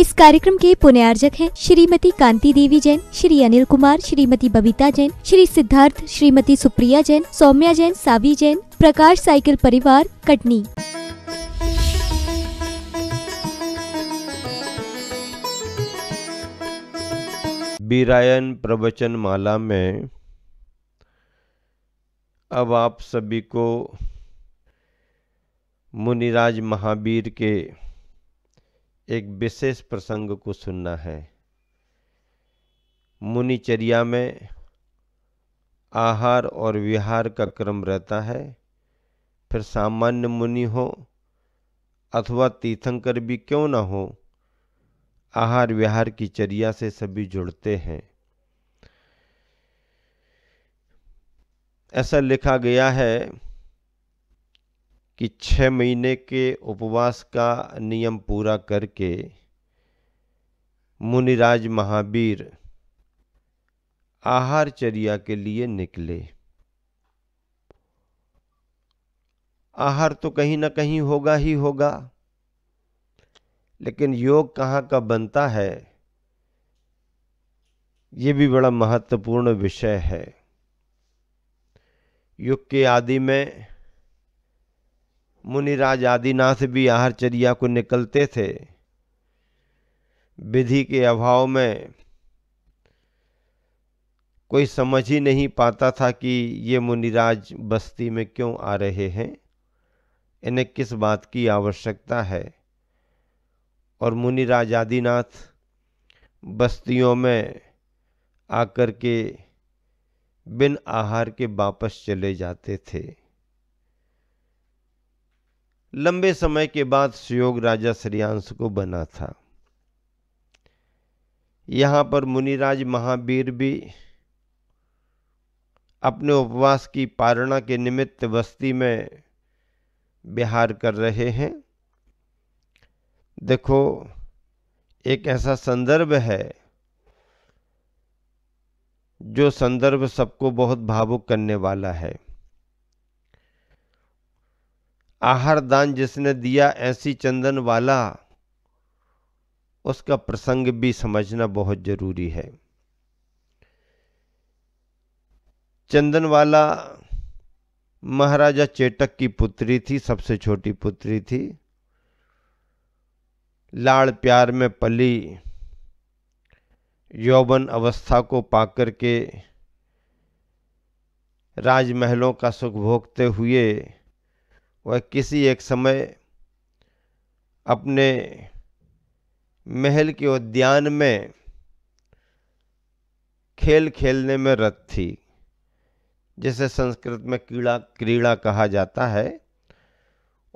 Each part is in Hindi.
इस कार्यक्रम के पुण्यार्जक हैं श्रीमती कांति देवी जैन श्री अनिल कुमार श्रीमती बबीता जैन श्री सिद्धार्थ श्रीमती सुप्रिया जैन सौम्या जैन सावी जैन प्रकाश साइकिल परिवार कटनी बीरायन प्रवचन माला में अब आप सभी को मुनिराज महावीर के एक विशेष प्रसंग को सुनना है मुनिचर्या में आहार और विहार का क्रम रहता है फिर सामान्य मुनि हो अथवा तीर्थंकर भी क्यों ना हो आहार विहार की चर्या से सभी जुड़ते हैं ऐसा लिखा गया है कि छः महीने के उपवास का नियम पूरा करके मुनिराज महावीर आहारचर्या के लिए निकले आहार तो कहीं ना कहीं होगा ही होगा लेकिन योग कहाँ का बनता है ये भी बड़ा महत्वपूर्ण विषय है युग के आदि में मुनिराज आदिनाथ भी आहारचर्या को निकलते थे विधि के अभाव में कोई समझ ही नहीं पाता था कि ये मुनिराज बस्ती में क्यों आ रहे हैं इन्हें किस बात की आवश्यकता है और मुनिराज आदिनाथ बस्तियों में आकर के बिन आहार के वापस चले जाते थे लंबे समय के बाद सुयोग राजा श्रेयांश को बना था यहाँ पर मुनिराज महावीर भी अपने उपवास की पारणा के निमित्त बस्ती में बिहार कर रहे हैं देखो एक ऐसा संदर्भ है जो संदर्भ सबको बहुत भावुक करने वाला है आहार दान जिसने दिया ऐसी चंदन वाला उसका प्रसंग भी समझना बहुत जरूरी है चंदन वाला महाराजा चेटक की पुत्री थी सबसे छोटी पुत्री थी लाड़ प्यार में पली यौवन अवस्था को पाकर के राजमहलों का सुख भोगते हुए वह किसी एक समय अपने महल के उद्यान में खेल खेलने में रत थी जिसे संस्कृत में कीड़ा क्रीड़ा कहा जाता है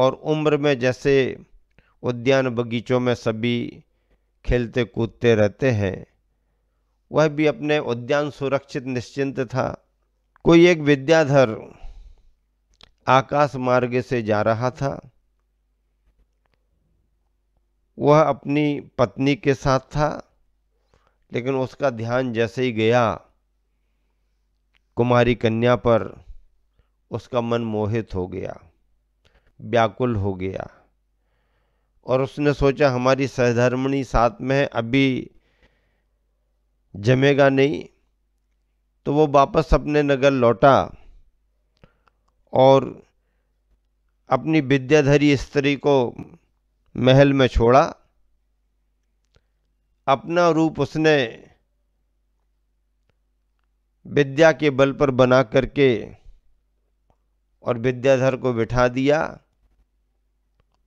और उम्र में जैसे उद्यान बगीचों में सभी खेलते कूदते रहते हैं वह भी अपने उद्यान सुरक्षित निश्चिंत था कोई एक विद्याधर आकाश मार्ग से जा रहा था वह अपनी पत्नी के साथ था लेकिन उसका ध्यान जैसे ही गया कुमारी कन्या पर उसका मन मोहित हो गया व्याकुल हो गया और उसने सोचा हमारी सहधर्मणी साथ में अभी जमेगा नहीं तो वो वापस अपने नगर लौटा और अपनी विद्याधरी स्त्री को महल में छोड़ा अपना रूप उसने विद्या के बल पर बना करके और विद्याधर को बिठा दिया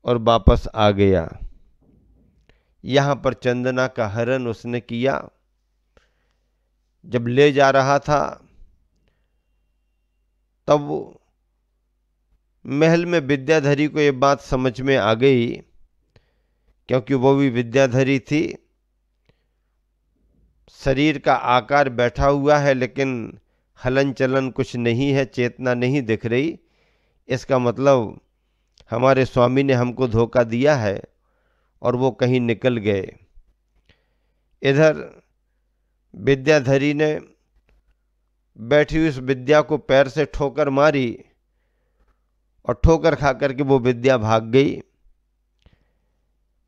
और वापस आ गया यहाँ पर चंदना का हरण उसने किया जब ले जा रहा था तब महल में विद्याधरी को ये बात समझ में आ गई क्योंकि वो भी विद्याधरी थी शरीर का आकार बैठा हुआ है लेकिन हलन चलन कुछ नहीं है चेतना नहीं दिख रही इसका मतलब हमारे स्वामी ने हमको धोखा दिया है और वो कहीं निकल गए इधर विद्याधरी ने बैठी हुई उस विद्या को पैर से ठोकर मारी और ठोकर खा करके के वो विद्या भाग गई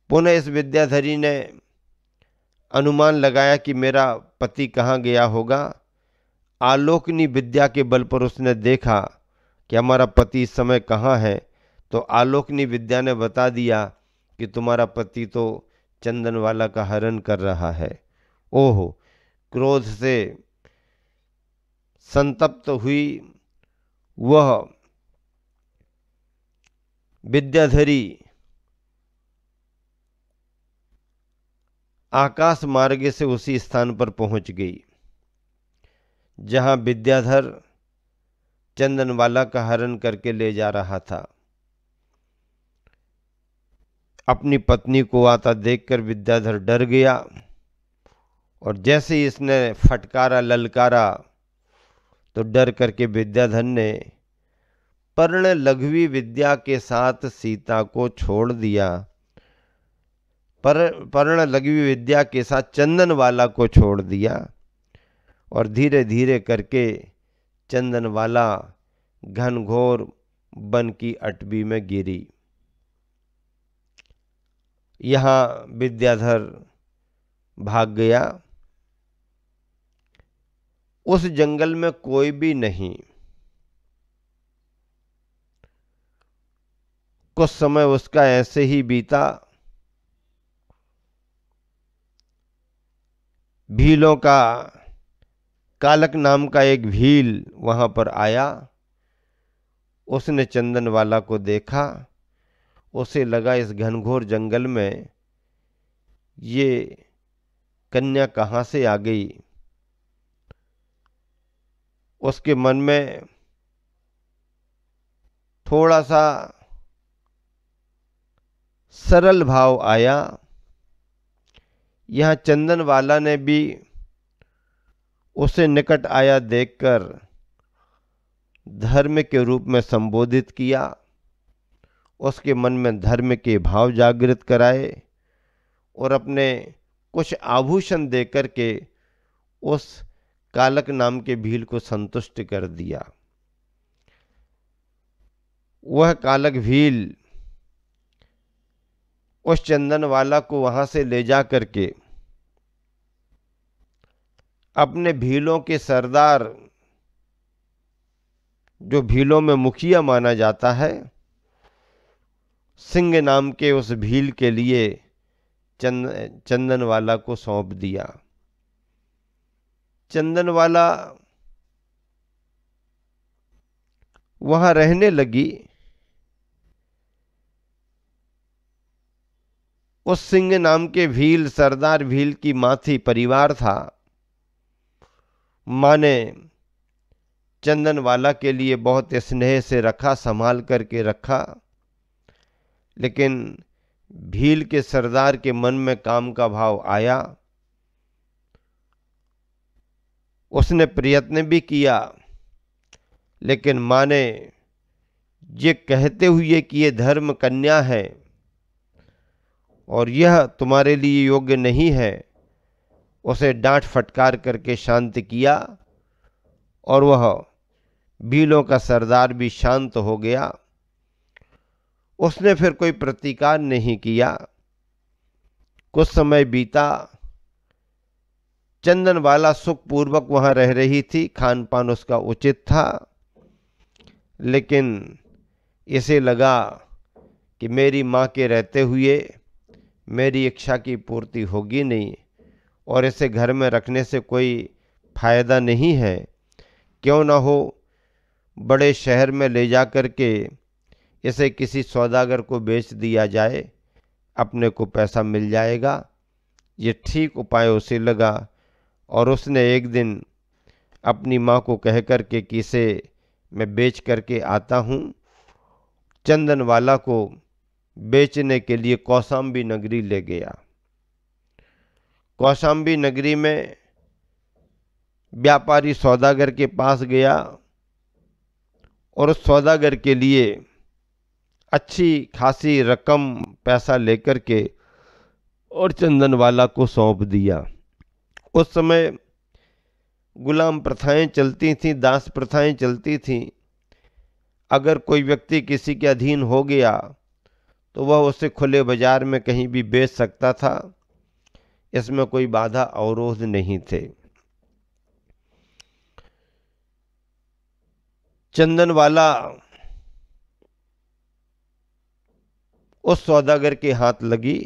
पुनः इस विद्याधरी ने अनुमान लगाया कि मेरा पति कहाँ गया होगा आलोकनी विद्या के बल पर उसने देखा कि हमारा पति इस समय कहाँ है तो आलोकनी विद्या ने बता दिया कि तुम्हारा पति तो चंदनवाला का हरण कर रहा है ओहो क्रोध से संतप्त हुई वह विद्याधरी आकाश मार्ग से उसी स्थान पर पहुंच गई जहां विद्याधर चंदनवाला का हरण करके ले जा रहा था अपनी पत्नी को आता देखकर विद्याधर डर गया और जैसे ही इसने फटकारा ललकारा तो डर करके विद्याधर ने पर्ण लघवी विद्या के साथ सीता को छोड़ दिया पर पर्ण लघवी विद्या के साथ चंदन वाला को छोड़ दिया और धीरे धीरे करके चंदन वाला घनघोर बन की अटबी में गिरी यहाँ विद्याधर भाग गया उस जंगल में कोई भी नहीं कुछ समय उसका ऐसे ही बीता भीलों का कालक नाम का एक भील वहां पर आया उसने चंदन वाला को देखा उसे लगा इस घनघोर जंगल में ये कन्या कहाँ से आ गई उसके मन में थोड़ा सा सरल भाव आया यहाँ चंदन वाला ने भी उसे निकट आया देखकर धर्म के रूप में संबोधित किया उसके मन में धर्म के भाव जागृत कराए और अपने कुछ आभूषण देकर के उस कालक नाम के भील को संतुष्ट कर दिया वह कालक भील उस चंदन वाला को वहाँ से ले जा करके अपने भीलों के सरदार जो भीलों में मुखिया माना जाता है सिंह नाम के उस भील के लिए चंद चंदन वाला को सौंप दिया चंदन वाला वहाँ रहने लगी उस सिंह नाम के भील सरदार भील की माथी परिवार था माँ ने चंदन वाला के लिए बहुत स्नेह से रखा संभाल करके रखा लेकिन भील के सरदार के मन में काम का भाव आया उसने प्रयत्न भी किया लेकिन माँ ने ये कहते हुए कि ये धर्म कन्या है और यह तुम्हारे लिए योग्य नहीं है उसे डांट फटकार करके शांत किया और वह भीलों का सरदार भी शांत हो गया उसने फिर कोई प्रतिकार नहीं किया कुछ समय बीता चंदनवाला सुखपूर्वक वहाँ रह रही थी खान पान उसका उचित था लेकिन इसे लगा कि मेरी माँ के रहते हुए मेरी इच्छा की पूर्ति होगी नहीं और इसे घर में रखने से कोई फ़ायदा नहीं है क्यों ना हो बड़े शहर में ले जा कर के इसे किसी सौदागर को बेच दिया जाए अपने को पैसा मिल जाएगा ये ठीक उपाय उसे लगा और उसने एक दिन अपनी माँ को कह कर के कि इसे मैं बेच करके आता हूँ चंदन वाला को बेचने के लिए कौशाम्बी नगरी ले गया कौशाम्बी नगरी में व्यापारी सौदागर के पास गया और उस सौदागर के लिए अच्छी खासी रकम पैसा लेकर के और चंदनवाला को सौंप दिया उस समय गुलाम प्रथाएं चलती थीं दास प्रथाएं चलती थीं अगर कोई व्यक्ति किसी के अधीन हो गया तो वह उसे खुले बाजार में कहीं भी बेच सकता था इसमें कोई बाधा अवरोध नहीं थे चंदन वाला उस सौदागर के हाथ लगी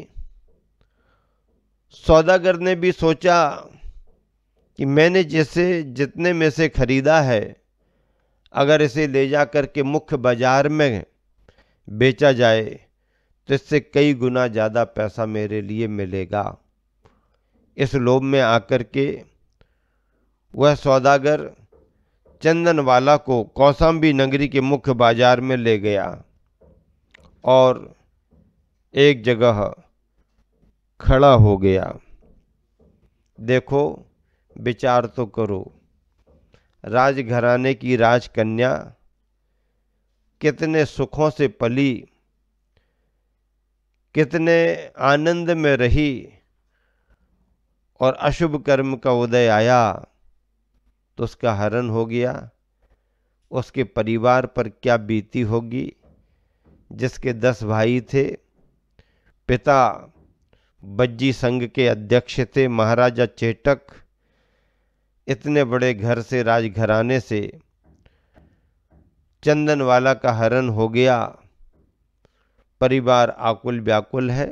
सौदागर ने भी सोचा कि मैंने जैसे जितने में से खरीदा है अगर इसे ले जा के मुख्य बाजार में बेचा जाए तो इससे कई गुना ज़्यादा पैसा मेरे लिए मिलेगा इस लोभ में आकर के वह सौदागर चंदनवाला को कौसाम्बी नगरी के मुख्य बाजार में ले गया और एक जगह खड़ा हो गया देखो विचार तो करो राजघराने की राजकन्या कितने सुखों से पली कितने आनंद में रही और अशुभ कर्म का उदय आया तो उसका हरण हो गया उसके परिवार पर क्या बीती होगी जिसके दस भाई थे पिता बज्जी संघ के अध्यक्ष थे महाराजा चेटक इतने बड़े घर से राजघराने से चंदनवाला का हरण हो गया परिवार आकुल व्याकुल है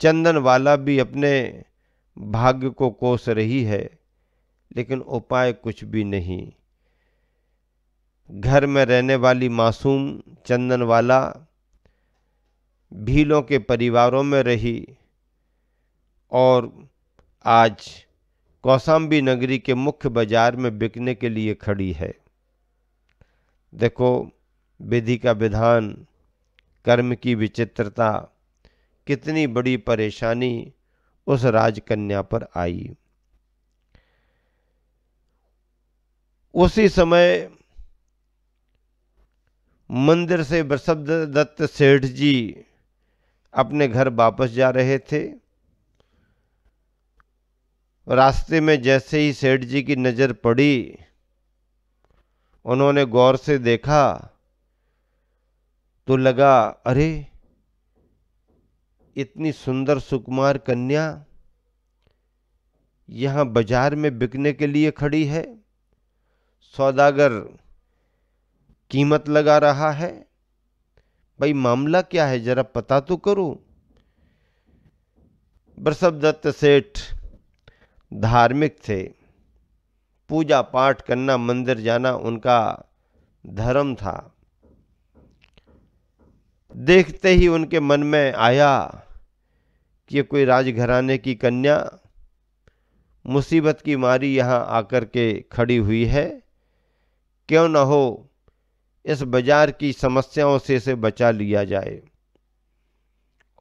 चंदन वाला भी अपने भाग्य को कोस रही है लेकिन उपाय कुछ भी नहीं घर में रहने वाली मासूम चंदन वाला भीलों के परिवारों में रही और आज कौसाम्बी नगरी के मुख्य बाजार में बिकने के लिए खड़ी है देखो विधि का विधान कर्म की विचित्रता कितनी बड़ी परेशानी उस राजकन्या पर आई उसी समय मंदिर से वृषभ दत्त सेठ जी अपने घर वापस जा रहे थे रास्ते में जैसे ही सेठ जी की नज़र पड़ी उन्होंने गौर से देखा तो लगा अरे इतनी सुंदर सुकुमार कन्या यहाँ बाजार में बिकने के लिए खड़ी है सौदागर कीमत लगा रहा है भाई मामला क्या है जरा पता तो करो बृषभ दत्त सेठ धार्मिक थे पूजा पाठ करना मंदिर जाना उनका धर्म था देखते ही उनके मन में आया कि ये कोई राजघराने की कन्या मुसीबत की मारी यहाँ आकर के खड़ी हुई है क्यों न हो इस बाजार की समस्याओं से इसे बचा लिया जाए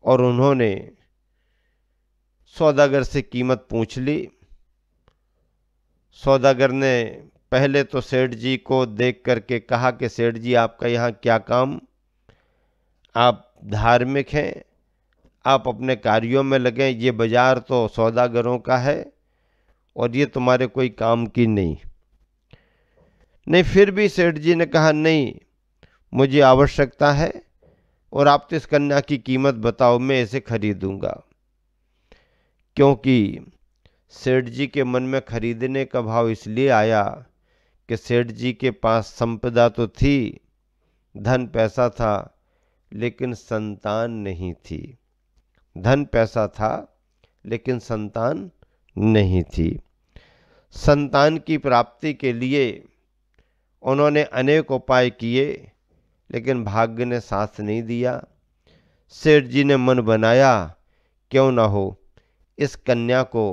और उन्होंने सौदागर से कीमत पूछ ली सौदागर ने पहले तो सेठ जी को देख करके कहा कि सेठ जी आपका यहाँ क्या काम आप धार्मिक हैं आप अपने कार्यों में लगें ये बाज़ार तो सौदागरों का है और ये तुम्हारे कोई काम की नहीं नहीं फिर भी सेठ जी ने कहा नहीं मुझे आवश्यकता है और आप तो इस कन्या की कीमत बताओ मैं इसे खरीदूंगा क्योंकि सेठ जी के मन में खरीदने का भाव इसलिए आया कि सेठ जी के पास संपदा तो थी धन पैसा था लेकिन संतान नहीं थी धन पैसा था लेकिन संतान नहीं थी संतान की प्राप्ति के लिए उन्होंने अनेक उपाय किए लेकिन भाग्य ने साथ नहीं दिया सेठ जी ने मन बनाया क्यों ना हो इस कन्या को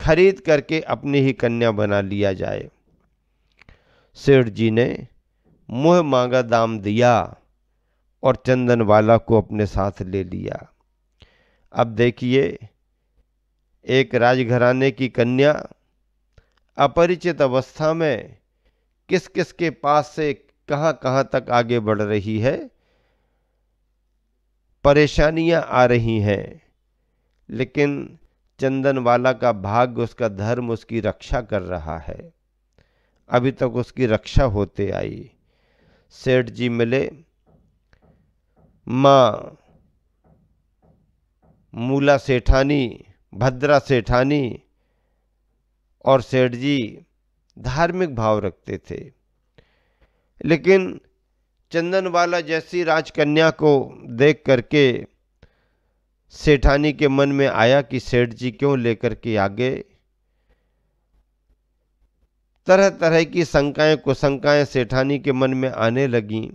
खरीद करके अपनी ही कन्या बना लिया जाए सेठ जी ने मुँह मांगा दाम दिया और चंदन वाला को अपने साथ ले लिया अब देखिए एक राजघराने की कन्या अपरिचित अवस्था में किस किस के पास से कहां कहां तक आगे बढ़ रही है परेशानियां आ रही हैं लेकिन चंदनवाला का भाग्य उसका धर्म उसकी रक्षा कर रहा है अभी तक उसकी रक्षा होते आई सेठ जी मिले माँ मूला सेठानी भद्रा सेठानी और सेठ जी धार्मिक भाव रखते थे लेकिन चंदनवाला जैसी राजकन्या को देख करके सेठानी के मन में आया कि सेठ जी क्यों लेकर के आगे तरह तरह की शंकाएं कुशंकाएं सेठानी के मन में आने लगीं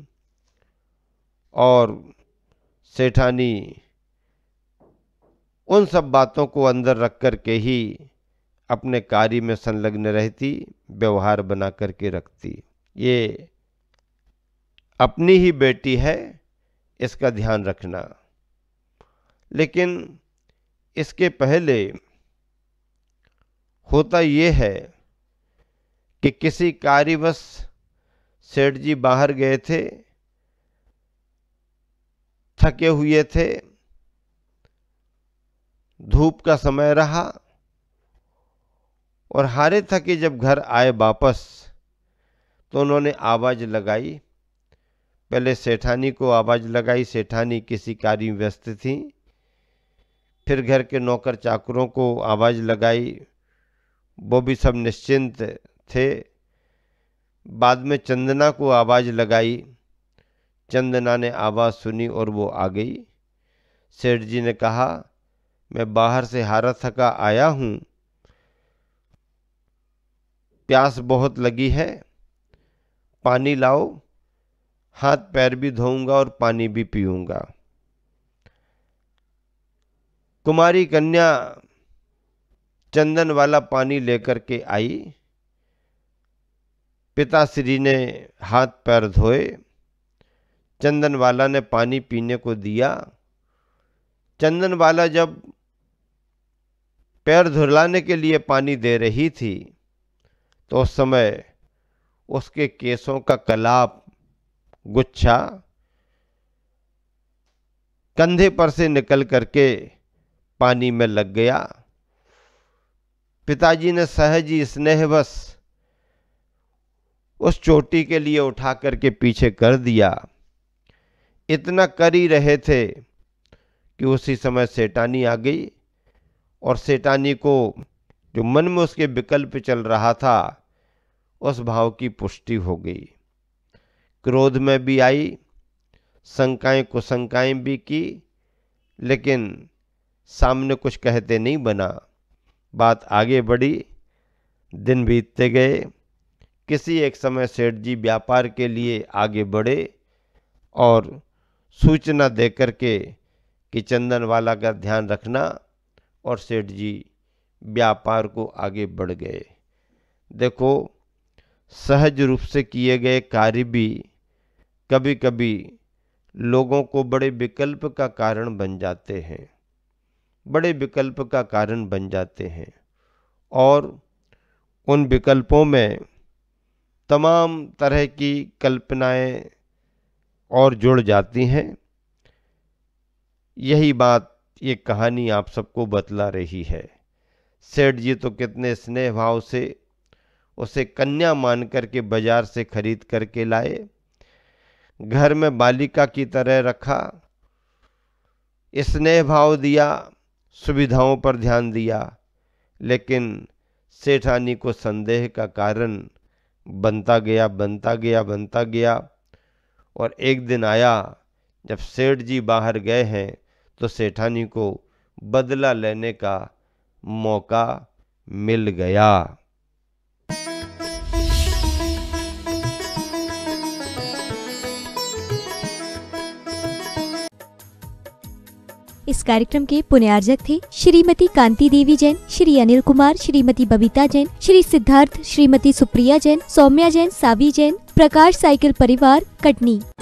और सेठानी उन सब बातों को अंदर रख कर के ही अपने कार्य में संलग्न रहती व्यवहार बना करके रखती ये अपनी ही बेटी है इसका ध्यान रखना लेकिन इसके पहले होता ये है कि किसी कार्यवश सेठ जी बाहर गए थे थके हुए थे धूप का समय रहा और हारे थके जब घर आए वापस तो उन्होंने आवाज़ लगाई पहले सेठानी को आवाज़ लगाई सेठानी किसी कार्य में व्यस्त थी फिर घर के नौकर चाकरों को आवाज़ लगाई वो भी सब निश्चिंत थे बाद में चंदना को आवाज़ लगाई चंदना ने आवाज़ सुनी और वो आ गई सेठ जी ने कहा मैं बाहर से हारा थका आया हूँ प्यास बहुत लगी है पानी लाओ हाथ पैर भी धोऊंगा और पानी भी पीऊंगा कुमारी कन्या चंदन वाला पानी लेकर के आई पिताश्री ने हाथ पैर धोए चंदनवाला ने पानी पीने को दिया चंदनवाला जब पैर धुलाने के लिए पानी दे रही थी तो उस समय उसके केसों का कलाप गुच्छा कंधे पर से निकल करके पानी में लग गया पिताजी ने सहज ही स्नेहवश उस चोटी के लिए उठा करके पीछे कर दिया इतना कर ही रहे थे कि उसी समय सेटानी आ गई और सेटानी को जो मन में उसके विकल्प चल रहा था उस भाव की पुष्टि हो गई क्रोध में भी आई शंकाएं कुशंकाएँ भी की लेकिन सामने कुछ कहते नहीं बना बात आगे बढ़ी दिन बीतते गए किसी एक समय सेठ जी व्यापार के लिए आगे बढ़े और सूचना दे के कि चंदन वाला का ध्यान रखना और सेठ जी व्यापार को आगे बढ़ गए देखो सहज रूप से किए गए कार्य भी कभी कभी लोगों को बड़े विकल्प का कारण बन जाते हैं बड़े विकल्प का कारण बन जाते हैं और उन विकल्पों में तमाम तरह की कल्पनाएं और जुड़ जाती हैं यही बात ये कहानी आप सबको बतला रही है सेठ जी तो कितने स्नेह भाव से उसे कन्या मान करके बाजार से खरीद करके लाए घर में बालिका की तरह रखा स्नेह भाव दिया सुविधाओं पर ध्यान दिया लेकिन सेठानी को संदेह का कारण बनता गया बनता गया बनता गया और एक दिन आया जब सेठ जी बाहर गए हैं तो सेठानी को बदला लेने का मौका मिल गया इस कार्यक्रम के पुण्यार्जक थे श्रीमती कांति देवी जैन श्री अनिल कुमार श्रीमती बबीता जैन श्री सिद्धार्थ श्रीमती सुप्रिया जैन सौम्या जैन सावी जैन प्रकाश साइकिल परिवार कटनी